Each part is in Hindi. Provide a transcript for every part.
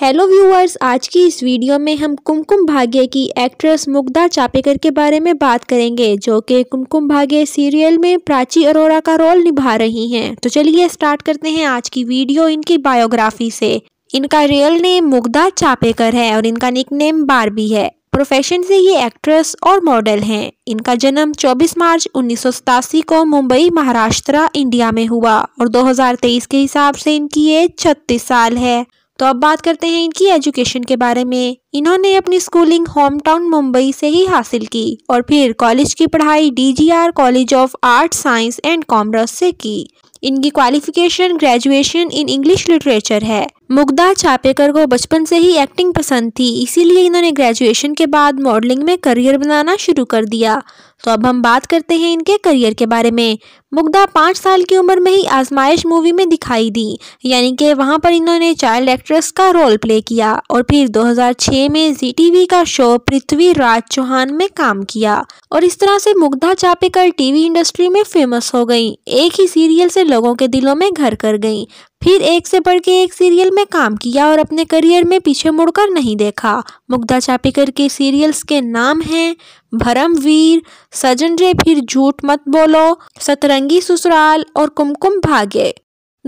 हेलो व्यूअर्स आज की इस वीडियो में हम कुमकुम भाग्य की एक्ट्रेस मुग्धा चापेकर के बारे में बात करेंगे जो कि कुमकुम भाग्य सीरियल में प्राची अरोरा का रोल निभा रही हैं तो चलिए स्टार्ट करते हैं आज की वीडियो इनकी बायोग्राफी से इनका रियल नेम मुग्धा चापेकर है और इनका निक नेम बारबी है प्रोफेशन से ये एक्ट्रेस और मॉडल हैं इनका जन्म 24 मार्च उन्नीस को मुंबई महाराष्ट्र इंडिया में हुआ और 2023 के हिसाब से इनकी एज 36 साल है तो अब बात करते हैं इनकी एजुकेशन के बारे में इन्होंने अपनी स्कूलिंग होम टाउन मुंबई से ही हासिल की और फिर कॉलेज की पढ़ाई DGR college of art science and commerce से की इनकी qualification graduation in English literature है मुग्धा छापेकर को बचपन से ही एक्टिंग पसंद थी इसीलिए इन्होंने ग्रेजुएशन के बाद मॉडलिंग में करियर बनाना शुरू कर दिया तो अब हम बात करते हैं इनके करियर के बारे में मुग्धा पाँच साल की उम्र में ही आजमाइश मूवी में दिखाई दी यानी कि वहाँ पर इन्होंने चाइल्ड एक्ट्रेस का रोल प्ले किया और फिर 2006 में जी टीवी का शो पृथ्वी राज चौहान में काम किया और इस तरह से मुग्धा चापेकर टीवी इंडस्ट्री में फेमस हो गई एक ही सीरियल से लोगों के दिलों में घर कर गई फिर एक से बढ़ के एक सीरियल में काम किया और अपने करियर में पीछे मुड़कर नहीं देखा मुग्धा चापीकर के सीरियल्स के नाम हैं भरमवीर सजन रे फिर झूठ मत बोलो सतरंगी ससुराल और कुमकुम भाग्य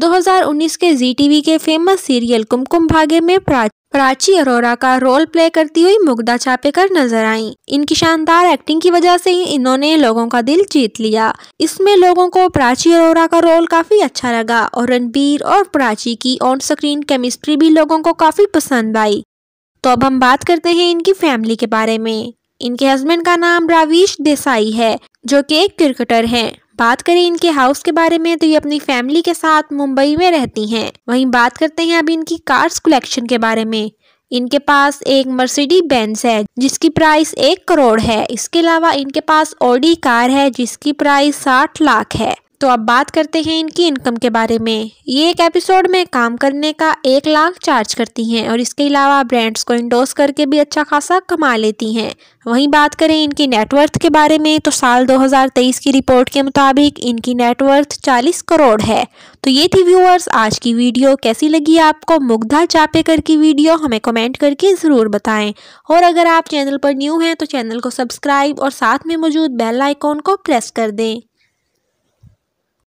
2019 के जी टीवी के फेमस सीरियल कुमकुम भाग्य में प्राची अरोरा का रोल प्ले करती हुई मुग्धा छापेकर नजर आईं। इनकी शानदार एक्टिंग की वजह से ही इन्होंने लोगों का दिल जीत लिया इसमें लोगों को प्राची अरोरा का रोल काफी अच्छा लगा और रणबीर और प्राची की ऑन स्क्रीन केमिस्ट्री भी लोगों को काफी पसंद आई तो अब हम बात करते हैं इनकी फैमिली के बारे में इनके हस्बैंड का नाम रावीश देसाई है जो कि एक क्रिकेटर हैं बात करें इनके हाउस के बारे में तो ये अपनी फैमिली के साथ मुंबई में रहती हैं वहीं बात करते हैं अब इनकी कार्स कलेक्शन के बारे में इनके पास एक मर्सिडी बेंस है जिसकी प्राइस एक करोड़ है इसके अलावा इनके पास ओडी कार है जिसकी प्राइस साठ लाख है तो अब बात करते हैं इनकी इनकम के बारे में ये एक एपिसोड में काम करने का एक लाख चार्ज करती हैं और इसके अलावा ब्रांड्स को इंडोस करके भी अच्छा खासा कमा लेती हैं वहीं बात करें इनकी नेटवर्थ के बारे में तो साल 2023 की रिपोर्ट के मुताबिक इनकी नेटवर्थ 40 करोड़ है तो ये थी व्यूअर्स आज की वीडियो कैसी लगी आपको मुग्धा चापेकर की वीडियो हमें कमेंट करके ज़रूर बताएं और अगर आप चैनल पर न्यू हैं तो चैनल को सब्सक्राइब और साथ में मौजूद बेल आइकॉन को प्रेस कर दें